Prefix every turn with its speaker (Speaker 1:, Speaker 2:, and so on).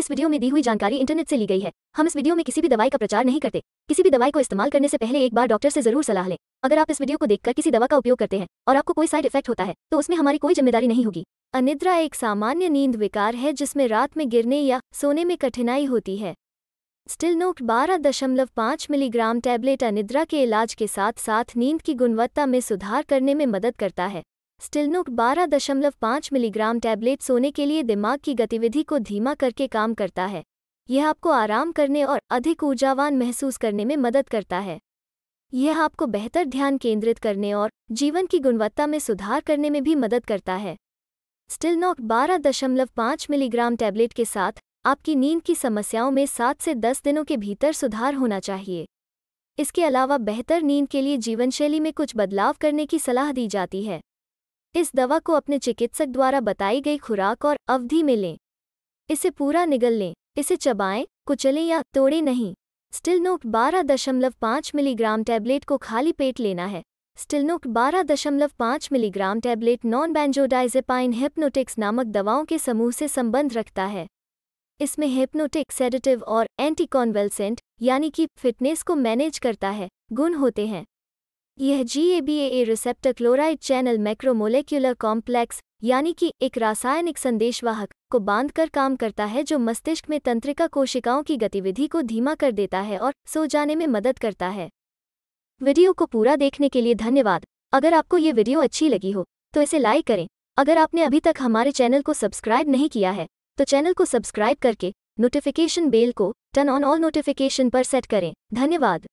Speaker 1: इस वीडियो में दी हुई जानकारी इंटरनेट से ली गई है हम इस वीडियो में किसी भी दवाई का प्रचार नहीं करते किसी भी दवाई को इस्तेमाल करने से पहले एक बार डॉक्टर से जरूर सलाह लें अगर आप इस वीडियो को देखकर किसी दवा का उपयोग करते हैं और आपको कोई साइड इफेक्ट होता है तो उसमें हमारी कोई जिम्मेदारी नहीं होगी अनिद्रा एक सामान्य नींद विकार है जिसमें रात में गिरने या सोने में कठिनाई होती है स्टिल नोट बारह मिलीग्राम टैबलेट अनिद्रा के इलाज के साथ साथ नींद की गुणवत्ता में सुधार करने में मदद करता है दशमलव 12.5 मिलीग्राम टैबलेट सोने के लिए दिमाग की गतिविधि को धीमा करके काम करता है यह आपको आराम करने और अधिक ऊर्जावान महसूस करने में मदद करता है यह आपको बेहतर ध्यान केंद्रित करने और जीवन की गुणवत्ता में सुधार करने में भी मदद करता है स्टिलनॉक 12.5 मिलीग्राम टैबलेट के साथ आपकी नींद की समस्याओं में सात से दस दिनों के भीतर सुधार होना चाहिए इसके अलावा बेहतर नींद के लिए जीवनशैली में कुछ बदलाव करने की सलाह दी जाती है इस दवा को अपने चिकित्सक द्वारा बताई गई खुराक और अवधि में लें इसे पूरा निगल लें इसे चबाएं कुचलें या तोड़ें नहीं दशमलव 12.5 मिलीग्राम टैबलेट को खाली पेट लेना है दशमलव 12.5 milligram tablet non benzodiazepine hypnotics नामक दवाओं के समूह से संबंध रखता है इसमें हिप्नोटिक सेडेटिव और एंटीकॉन्वेलसेंट यानी कि फिटनेस को मैनेज करता है गुण होते हैं यह GABA receptor chloride channel macromolecular complex यानी कि एक रासायनिक संदेशवाहक को बांधकर काम करता है जो मस्तिष्क में तंत्रिका कोशिकाओं की गतिविधि को धीमा कर देता है और सो जाने में मदद करता है वीडियो को पूरा देखने के लिए धन्यवाद अगर आपको ये वीडियो अच्छी लगी हो तो इसे लाइक करें अगर आपने अभी तक हमारे चैनल को सब्सक्राइब नहीं किया है तो चैनल को सब्सक्राइब करके नोटिफिकेशन बेल को टर्न ऑन ऑल नोटिफिकेशन पर सेट करें धन्यवाद